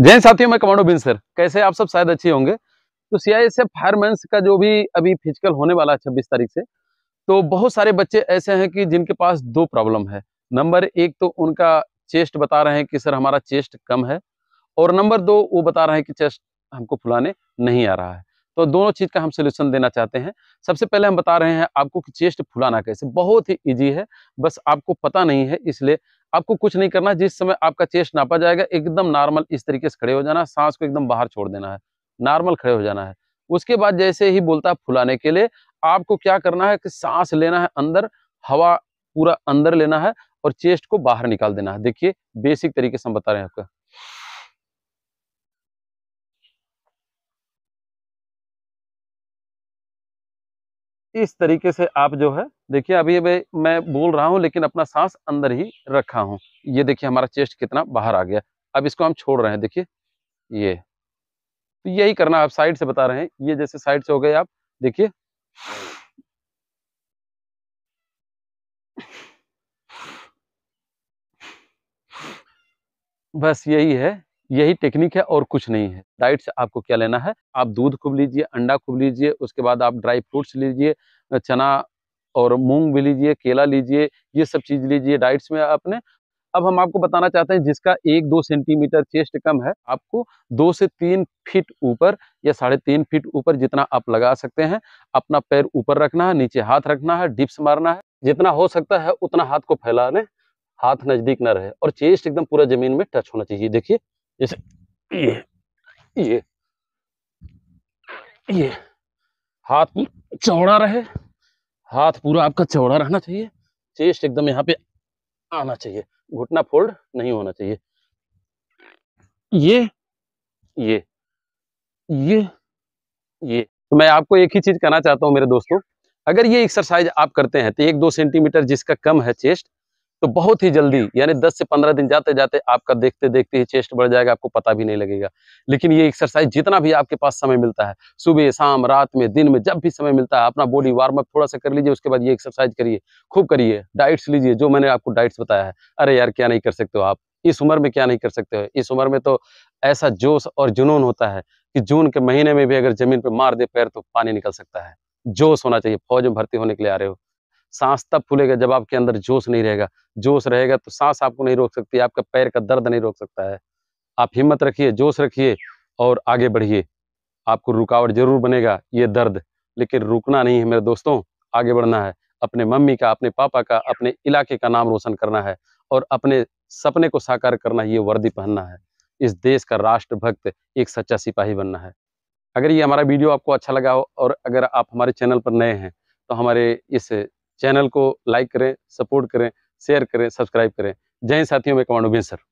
जैन साथियों मैं कमांडो बिन सर कैसे आप सब शायद अच्छे होंगे तो सी आई फायरमैन का जो भी अभी फिजिकल होने वाला है छब्बीस तारीख से तो बहुत सारे बच्चे ऐसे हैं कि जिनके पास दो प्रॉब्लम है नंबर एक तो उनका चेस्ट बता रहे हैं कि सर हमारा चेस्ट कम है और नंबर दो वो बता रहे हैं कि चेस्ट हमको फुलाने नहीं आ रहा है तो दोनों चीज़ का हम सोल्यूशन देना चाहते हैं सबसे पहले हम बता रहे हैं आपको कि चेस्ट फुलाना कैसे बहुत ही ईजी है बस आपको पता नहीं है इसलिए आपको कुछ नहीं करना जिस समय आपका चेस्ट नापा जाएगा एकदम नॉर्मल इस तरीके से खड़े हो जाना सांस को एकदम बाहर छोड़ देना है नॉर्मल खड़े हो जाना है उसके बाद जैसे ही बोलता है फुलाने के लिए आपको क्या करना है कि सांस लेना है अंदर हवा पूरा अंदर लेना है और चेस्ट को बाहर निकाल देना है देखिए बेसिक तरीके से हम बता रहे हैं आपका इस तरीके से आप जो है देखिए अभी मैं बोल रहा हूँ लेकिन अपना सांस अंदर ही रखा हूँ ये देखिए हमारा चेस्ट कितना बाहर आ गया अब इसको हम छोड़ रहे हैं देखिए ये तो यही करना आप साइड से बता रहे हैं ये जैसे साइड से हो गए आप देखिए बस यही है यही टेक्निक है और कुछ नहीं है डाइट से आपको क्या लेना है आप दूध खूब लीजिए अंडा खूब लीजिए उसके बाद आप ड्राई फ्रूट्स लीजिए चना और मूंग भी लीजिए केला लीजिए ये सब चीज़ लीजिए डाइट्स में आपने अब हम आपको बताना चाहते हैं जिसका एक दो सेंटीमीटर चेस्ट कम है आपको दो से तीन फीट ऊपर या साढ़े तीन फीट ऊपर जितना आप लगा सकते हैं अपना पैर ऊपर रखना है नीचे हाथ रखना है डिप्स मारना है जितना हो सकता है उतना हाथ को फैला लें हाथ नज़दीक ना रहे और चेस्ट एकदम पूरा जमीन में टच होना चाहिए देखिए जैसे ये ये ये हाथ चौड़ा रहे हाथ पूरा आपका चौड़ा रहना चाहिए चेस्ट एकदम यहाँ पे आना चाहिए घुटना फोल्ड नहीं होना चाहिए ये ये ये ये तो मैं आपको एक ही चीज कहना चाहता हूँ मेरे दोस्तों अगर ये एक्सरसाइज आप करते हैं तो एक दो सेंटीमीटर जिसका कम है चेस्ट तो बहुत ही जल्दी यानी 10 से 15 दिन जाते जाते आपका देखते देखते ही चेस्ट बढ़ जाएगा आपको पता भी नहीं लगेगा लेकिन ये एक्सरसाइज जितना भी आपके पास समय मिलता है सुबह शाम रात में दिन में जब भी समय मिलता है अपना बॉडी वार्म अप थोड़ा सा कर लीजिए उसके बाद ये एक्सरसाइज करिए खूब करिए डाइट्स लीजिए जो मैंने आपको डाइट्स बताया है अरे यार क्या नहीं कर सकते हो आप इस उम्र में क्या नहीं कर सकते हो इस उम्र में तो ऐसा जोश और जुनून होता है कि जून के महीने में भी अगर जमीन पर मार दे पैर तो पानी निकल सकता है जोश होना चाहिए फौज में भर्ती होने के लिए आ रहे हो सांस तब फूलेगा जब आपके अंदर जोश नहीं रहेगा जोश रहेगा तो सांस आपको नहीं रोक सकती आपका पैर का दर्द नहीं रोक सकता है आप हिम्मत रखिए जोश रखिए और आगे बढ़िए आपको रुकावट जरूर बनेगा ये दर्द लेकिन रुकना नहीं है मेरे दोस्तों आगे बढ़ना है अपने मम्मी का अपने पापा का अपने इलाके का नाम रोशन करना है और अपने सपने को साकार करना ये वर्दी पहनना है इस देश का राष्ट्रभक्त एक सच्चा सिपाही बनना है अगर ये हमारा वीडियो आपको अच्छा लगा हो और अगर आप हमारे चैनल पर नए हैं तो हमारे इस चैनल को लाइक करें सपोर्ट करें शेयर करें सब्सक्राइब करें जय साथियों में कमांडो सर